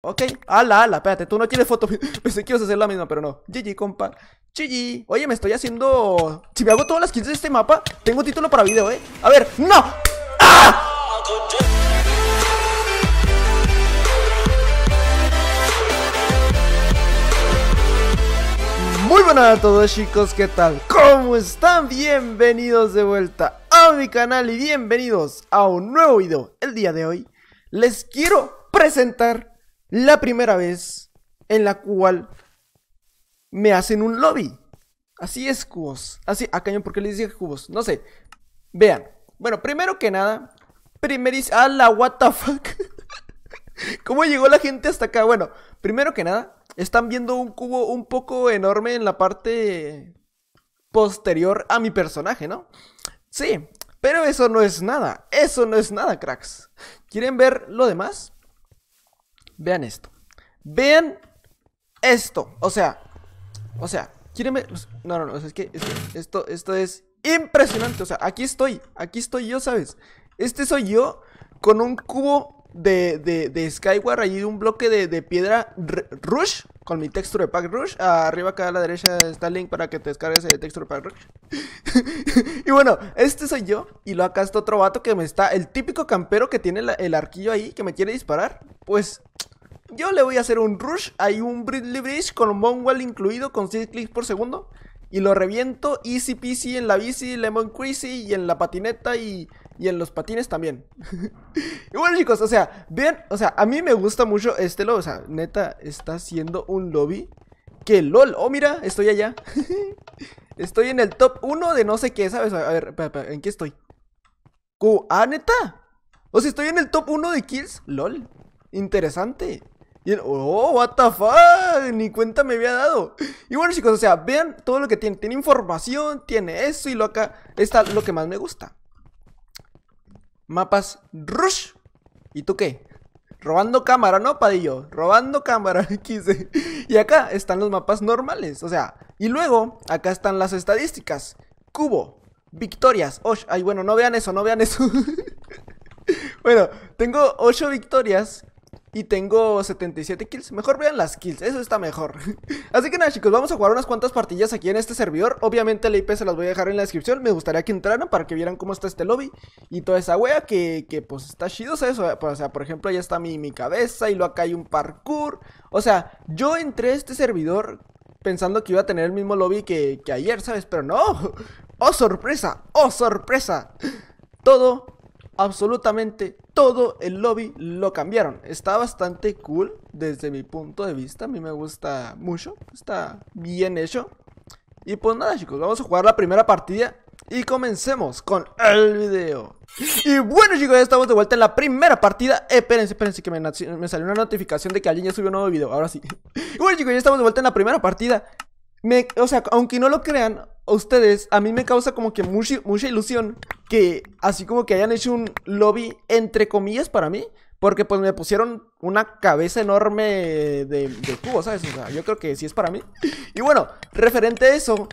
Ok, ala, ala, espérate, tú no quieres foto. Pensé que ibas a hacer la misma, pero no. GG, compa. GG. Oye, me estoy haciendo. Si me hago todas las 15 de este mapa, tengo título para video, eh. A ver, ¡no! ¡Ah! Muy buenas a todos chicos, ¿qué tal? ¿Cómo están? Bienvenidos de vuelta a mi canal y bienvenidos a un nuevo video. El día de hoy les quiero presentar la primera vez en la cual me hacen un lobby. Así es, cubos. Así, a ah, cañón, porque les dije cubos? No sé. Vean. Bueno, primero que nada, primeris. A ah, la what the fuck. ¿Cómo llegó la gente hasta acá? Bueno, primero que nada, están viendo un cubo un poco enorme en la parte posterior a mi personaje, ¿no? Sí, pero eso no es nada. Eso no es nada, cracks. ¿Quieren ver lo demás? Vean esto. Vean esto. O sea, o sea, quieren No, no, no, es que, esto, esto es impresionante. O sea, aquí estoy, aquí estoy yo, ¿sabes? Este soy yo con un cubo de, de, de Skyward, allí un bloque de, de piedra Rush, con mi texture pack Rush. Arriba acá a la derecha está el link para que te descargues el texture pack Rush. y bueno, este soy yo. Y luego acá está otro vato que me está, el típico campero que tiene el arquillo ahí, que me quiere disparar. Pues yo le voy a hacer un rush, hay un Bridley Bridge con un incluido con 6 clics por segundo. Y lo reviento easy PC en la bici, lemon crazy y en la patineta y, y en los patines también. y bueno chicos, o sea, bien, o sea, a mí me gusta mucho este lobby. O sea, neta, está haciendo un lobby. Que lol, oh mira, estoy allá. estoy en el top 1 de no sé qué, ¿sabes? A ver, ¿en qué estoy? ¿Ah, neta? O sea, estoy en el top 1 de kills, lol. Interesante oh, what the fuck, ni cuenta me había dado. Y bueno, chicos, o sea, vean todo lo que tiene. Tiene información, tiene eso y lo acá. Está lo que más me gusta. Mapas Rush. ¿Y tú qué? Robando cámara, ¿no, Padillo? Robando cámara, quise. Y acá están los mapas normales, o sea. Y luego, acá están las estadísticas. Cubo, victorias. Osh, ay, bueno, no vean eso, no vean eso. bueno, tengo 8 victorias y tengo 77 kills. Mejor vean las kills, eso está mejor. Así que nada, chicos, vamos a jugar unas cuantas partidas aquí en este servidor. Obviamente la IP se las voy a dejar en la descripción. Me gustaría que entraran para que vieran cómo está este lobby y toda esa wea que, que pues está chido eso. Pues, o sea, por ejemplo, ya está mi, cabeza y luego acá hay un parkour. O sea, yo entré a este servidor pensando que iba a tener el mismo lobby que, que ayer, ¿sabes? Pero no. ¡Oh, sorpresa! ¡Oh, sorpresa! Todo absolutamente todo el lobby lo cambiaron. Está bastante cool desde mi punto de vista. A mí me gusta mucho. Está bien hecho. Y pues nada chicos, vamos a jugar la primera partida y comencemos con el video Y bueno chicos, ya estamos de vuelta en la primera partida Espérense, espérense que me, salió una notificación de que alguien ya subió un nuevo video, ahora sí bueno chicos, ya estamos de vuelta en la primera partida O sea, aunque no lo crean, ustedes, a mí me causa como que mucha, ilusión que así como que hayan hecho un lobby entre comillas para mí. Porque pues me pusieron una cabeza enorme de, cubo, ¿sabes? O sea, yo creo que sí es para mí. Y bueno, referente a eso,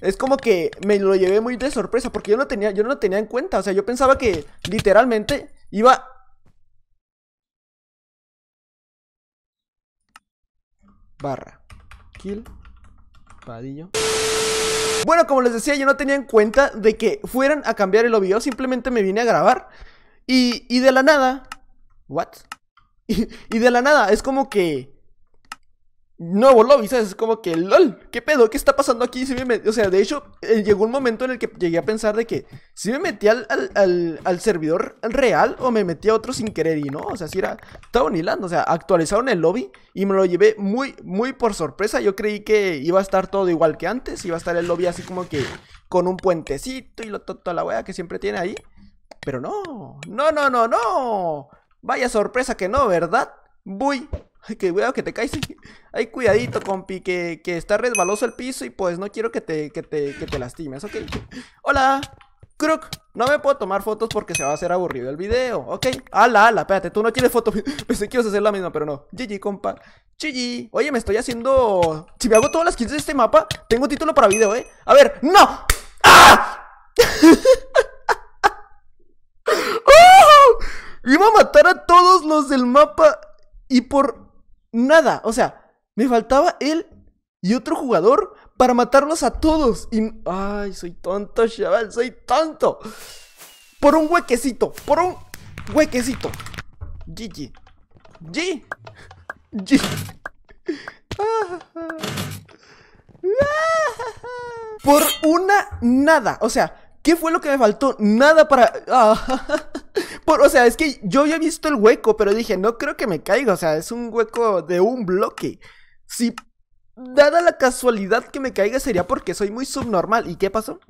es como que me lo llevé muy de sorpresa porque yo no tenía, yo no lo tenía en cuenta. O sea, yo pensaba que literalmente iba. Barra. Kill. Padillo. Bueno, como les decía, yo no tenía en cuenta de que fueran a cambiar el obvio simplemente me vine a grabar y, de la nada... ¿What? y de la nada, es como que Nuevo lobby, ¿sabes? Es como que, lol, ¿qué pedo? ¿Qué está pasando aquí? O sea, de hecho, eh, llegó un momento en el que llegué a pensar de que si me metía al, al, servidor real o me metí a otro sin querer y no, o sea, si era, un hilando, o sea, actualizaron el lobby y me lo llevé muy, muy por sorpresa. Yo creí que iba a estar todo igual que antes, iba a estar el lobby así como que con un puentecito y lo, toda la wea que siempre tiene ahí. Pero no, no, no, no, no. Vaya sorpresa que no, ¿verdad? Voy Ay, que cuidado que te caes. Ay, cuidadito, compi, que, que, está resbaloso el piso y pues no quiero que te, te, lastimes, ¿ok? Hola, Crook. No me puedo tomar fotos porque se va a hacer aburrido el video, ¿ok? ¡Hala, ala, espérate, tú no quieres fotos. Pensé que ibas hacer la misma, pero no. GG, compa. GG. Oye, me estoy haciendo... Si me hago todas las 15 de este mapa, tengo título para video, ¿eh? A ver, ¡no! ¡Ah! ¡Oh! Iba a matar a todos los del mapa y por Nada, o sea, me faltaba él y otro jugador para matarlos a todos. Y... Ay, soy tonto, chaval, soy tonto. Por un huequecito, por un huequecito. GG. G. G. Por una nada. O sea, ¿Qué fue lo que me faltó? Nada para... Ah, por, o sea, es que yo había visto el hueco, pero dije, no creo que me caiga. O sea, es un hueco de un bloque. Si dada la casualidad que me caiga sería porque soy muy subnormal. ¿Y qué pasó?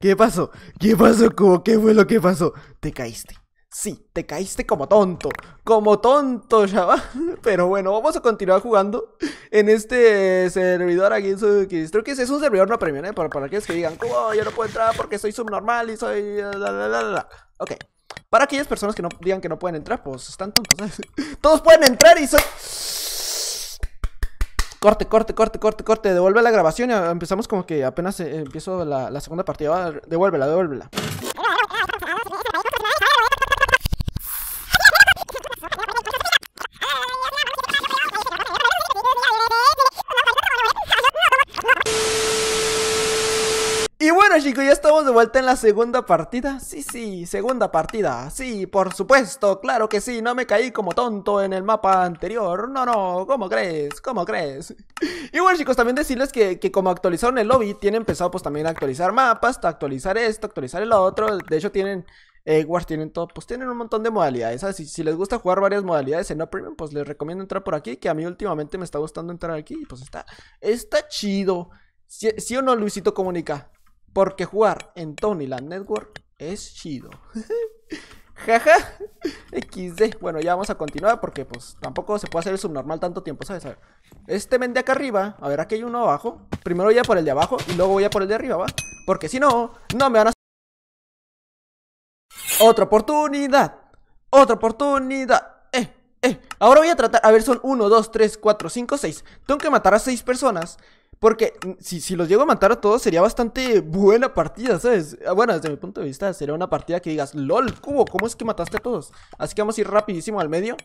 ¿Qué pasó? ¿Qué pasó, Cubo? ¿Qué fue lo que pasó? Te caíste. Sí, te caíste como tonto, como tonto, chaval. Pero bueno, vamos a continuar jugando en este servidor aquí en que es un servidor no premium, ¿eh? Para, para aquellos que digan, oh, yo no puedo entrar porque soy subnormal y soy... ok. Para aquellas personas que no digan que no pueden entrar, pues están tontos, ¿eh? Todos pueden entrar y soy! Corte, corte, corte, corte, corte. Devuelve la grabación. Empezamos como que apenas eh, empiezo la, la segunda partida. Devuélvela, devuélvela. Y bueno chicos, ya estamos de vuelta en la segunda partida Sí, sí, segunda partida Sí, por supuesto, claro que sí No me caí como tonto en el mapa anterior No, no, ¿cómo crees? ¿Cómo crees? Y bueno chicos, también decirles que, como actualizaron el lobby Tienen empezado pues también actualizar mapas Actualizar esto, actualizar el otro De hecho tienen... Eh, tienen todo, pues tienen un montón de modalidades. Si, si, les gusta jugar varias modalidades en No Premium, pues les recomiendo entrar por aquí. Que a mí últimamente me está gustando entrar aquí. pues está, está chido. ¿Sí o no, Luisito Comunica? Porque jugar en Tonyland Network es chido. Jaja. XD. Bueno, ya vamos a continuar porque pues tampoco se puede hacer el subnormal tanto tiempo, ¿sabes? A ver. Este men de acá arriba. A ver, aquí hay uno abajo. Primero voy a por el de abajo y luego voy a por el de arriba, ¿va? Porque si no, no me van a... Otra oportunidad. Otra oportunidad. Eh, eh. Ahora voy a tratar... A ver, son 1, 2, 3, 4, 5, 6. Tengo que matar a seis personas. Porque mm, si, si, los llego a matar a todos sería bastante buena partida, ¿sabes? Ah, bueno, desde mi punto de vista sería una partida que digas, LOL, cubo, ¿cómo es que mataste a todos? Así que vamos a ir rapidísimo al medio,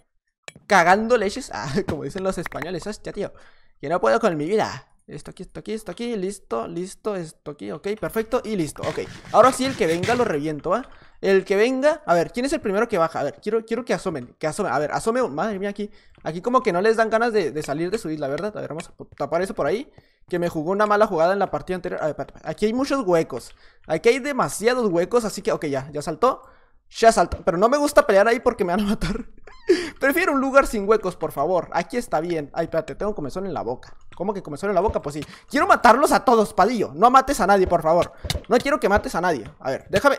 cagando leches, ah, como dicen los españoles, hostia, ah, tío, que no puedo con mi vida. Esto aquí, esto aquí, esto aquí, listo, listo, esto aquí, ok, perfecto, y listo, ok. Ahora sí, el que venga lo reviento, ¿va? El que venga, a ver, ¿quién es el primero que baja? A ver, quiero, quiero que asomen, que asomen. A ver, asome, madre mía, aquí, aquí como que no les dan ganas de, salir de su la ¿verdad? A ver, vamos a tapar eso por ahí. Que me jugó una mala jugada en la partida anterior. A ver, aquí hay muchos huecos. Aquí hay demasiados huecos, así que, ok, ya, ya saltó. Ya saltó. Pero no me gusta pelear ahí porque me van a matar. Prefiero un lugar sin huecos, por favor. Aquí está bien. Ay, espérate, tengo comezón en la boca. ¿Cómo que comezón en la boca? Pues sí. Quiero matarlos a todos, Padillo. No mates a nadie, por favor. No quiero que mates a nadie. A ver, déjame.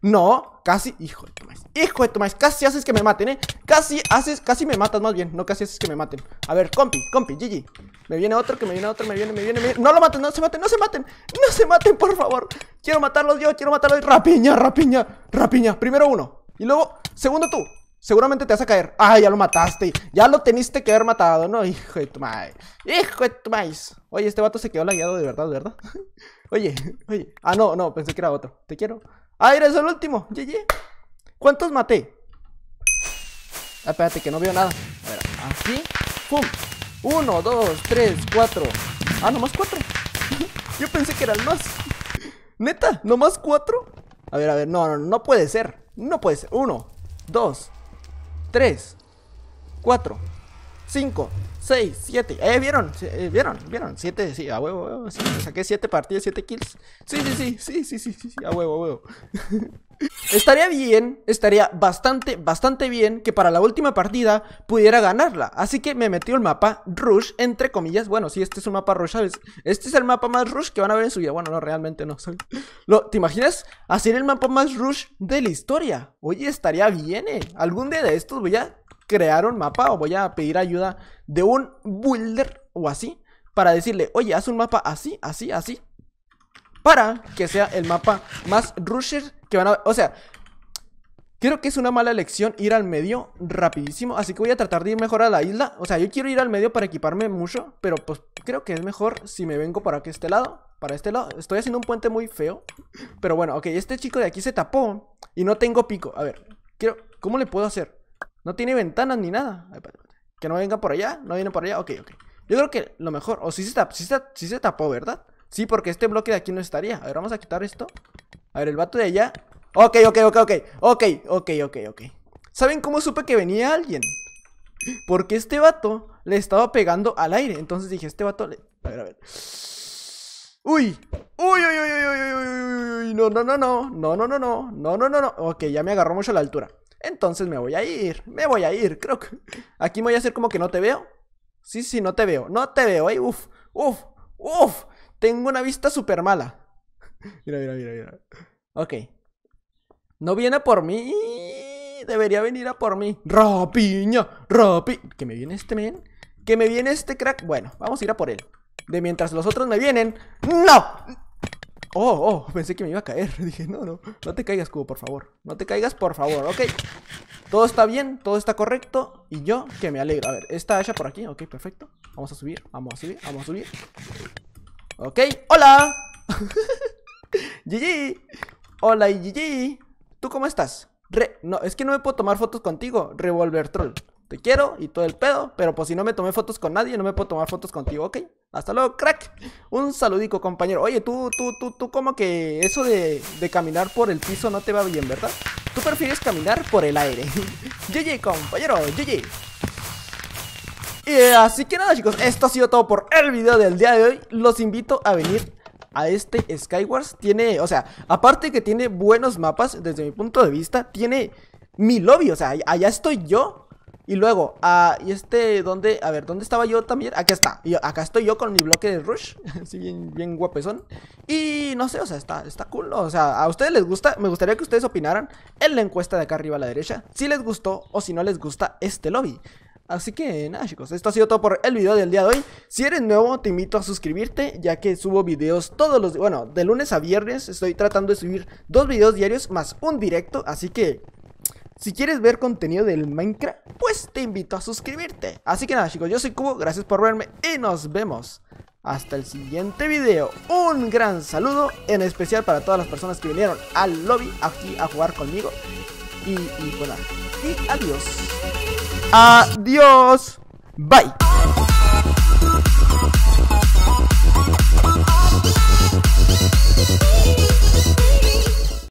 No, casi. Hijo de tu Hijo de tu maíz. Casi haces que me maten, eh. Casi haces. Casi me matas, más bien. No casi haces que me maten. A ver, compi, compi, GG Me viene otro, que me viene otro, me viene, me viene, me viene. No lo maten, no se maten, no se maten. No se maten, por favor. Quiero matarlos yo, quiero matarlos. Rapiña, rapiña, rapiña. Primero uno. Y luego, segundo tú. Seguramente te vas a caer. Ah, ya lo mataste. Ya lo teniste que haber matado, ¿no? Hijo de tu madre. Hijo de tu Oye, este vato se quedó lagueado de verdad, ¿verdad? oye, oye. Ah, no, no, pensé que era otro. Te quiero. Ah, eres el último. ye ¿Cuántos maté? Ah, espérate, que no veo nada. A ver, así. ¡Pum! Uno, dos, tres, cuatro. Ah, nomás cuatro. Yo pensé que era el más. Neta, nomás cuatro. A ver, a ver, no, no, no puede ser. No puede ser. Uno, dos, 3, 4, 5, 6, 7. Eh, eh, ¿vieron? ¿Vieron? ¿Vieron? 7, sí, a huevo, a huevo. saqué 7 partidas, 7 kills. Sí, sí, sí, sí, sí, sí, sí, sí a huevo, a huevo. estaría bien, estaría bastante, bastante bien que para la última partida pudiera ganarla. Así que me metió el mapa Rush, entre comillas. Bueno, sí, este es un mapa Rush, ¿sabes? Este es el mapa más Rush que van a ver en su vida. Bueno, no, realmente no, ¿Te imaginas hacer el mapa más Rush de la historia? Oye, estaría bien, eh. Algún día de estos voy a crear un mapa o voy a pedir ayuda de un builder o así para decirle, oye, haz un mapa así, así, así, para que sea el mapa más rusher que van a... O sea, creo que es una mala elección ir al medio rapidísimo, así que voy a tratar de ir mejor a la isla. O sea, yo quiero ir al medio para equiparme mucho, pero pues creo que es mejor si me vengo para que este lado. Para este lado, estoy haciendo un puente muy feo Pero bueno, ok, este chico de aquí se tapó Y no tengo pico, a ver ¿Cómo le puedo hacer? No tiene ventanas ni nada. Que no venga por allá, no viene por allá. Ok, ok. Yo creo que lo mejor. O si se, sí se, tapó, ¿verdad? Sí, porque este bloque de aquí no estaría. A ver, vamos a quitar esto. A ver, el vato de allá. Ok, ok, ok, ok. Ok, ok, ok, ok. ¿Saben cómo supe que venía alguien? Porque este vato le estaba pegando al aire. Entonces dije, este vato A ver, a ver. Uy. Uy, uy, uy, uy, uy, uy, uy. No, no, no, no. No, no, no, no. No, no, no, no. Ok, ya me agarró mucho la altura. Entonces me voy a ir, me voy a ir, creo que... Aquí me voy a hacer como que no te veo. Sí, sí, no te veo, no te veo, ay, uf, uf, uf. Tengo una vista súper mala. mira, mira, mira, mira. Ok. No viene por mí. Debería venir a por mí. Rapiña, rapi... Que me viene este men. Que me viene este crack. Bueno, vamos a ir a por él. De mientras los otros me vienen. ¡No! Oh, oh, pensé que me iba a caer. Dije, no, no, no te caigas, cubo, por favor. No te caigas, por favor, ok. Todo está bien, todo está correcto. Y yo que me alegro. A ver, esta Asha por aquí, ok, perfecto. Vamos a subir, vamos a subir, vamos a subir. Ok, hola. GG. Hola, GG. ¿Tú cómo estás? Re... No, es que no me puedo tomar fotos contigo, Revolver Troll. Te quiero y todo el pedo, pero pues si no me tomé fotos con nadie, no me puedo tomar fotos contigo, ¿ok? Hasta luego, crack. Un saludico, compañero. Oye, tú, tú, tú, tú, como que eso de, caminar por el piso no te va bien, ¿verdad? Tú prefieres caminar por el aire. GG, compañero, GG. Y así que nada, chicos, esto ha sido todo por el video del día de hoy. Los invito a venir a este Skywars. Tiene, o sea, aparte que tiene buenos mapas, desde mi punto de vista, tiene mi lobby. O sea, allá estoy yo y luego, ah, y este, ¿dónde? A ver, ¿dónde estaba yo también? Aquí está. Y acá estoy yo con mi bloque de Rush. Así bien, bien guapezón. Y no sé, o sea, está, está cool. O sea, ¿a ustedes les gusta? Me gustaría que ustedes opinaran en la encuesta de acá arriba a la derecha. Si les gustó o si no les gusta este lobby. Así que nada chicos, esto ha sido todo por el video del día de hoy Si eres nuevo te invito a suscribirte ya que subo videos todos los... días Bueno, de lunes a viernes estoy tratando de subir dos videos diarios más un directo Así que si quieres ver contenido del Minecraft, pues te invito a suscribirte. Así que nada chicos, yo soy Cubo, gracias por verme y nos vemos. Hasta el siguiente video. Un gran saludo, en especial para todas las personas que vinieron al lobby aquí a jugar conmigo. Y, y bueno, pues y adiós. Adiós. Bye.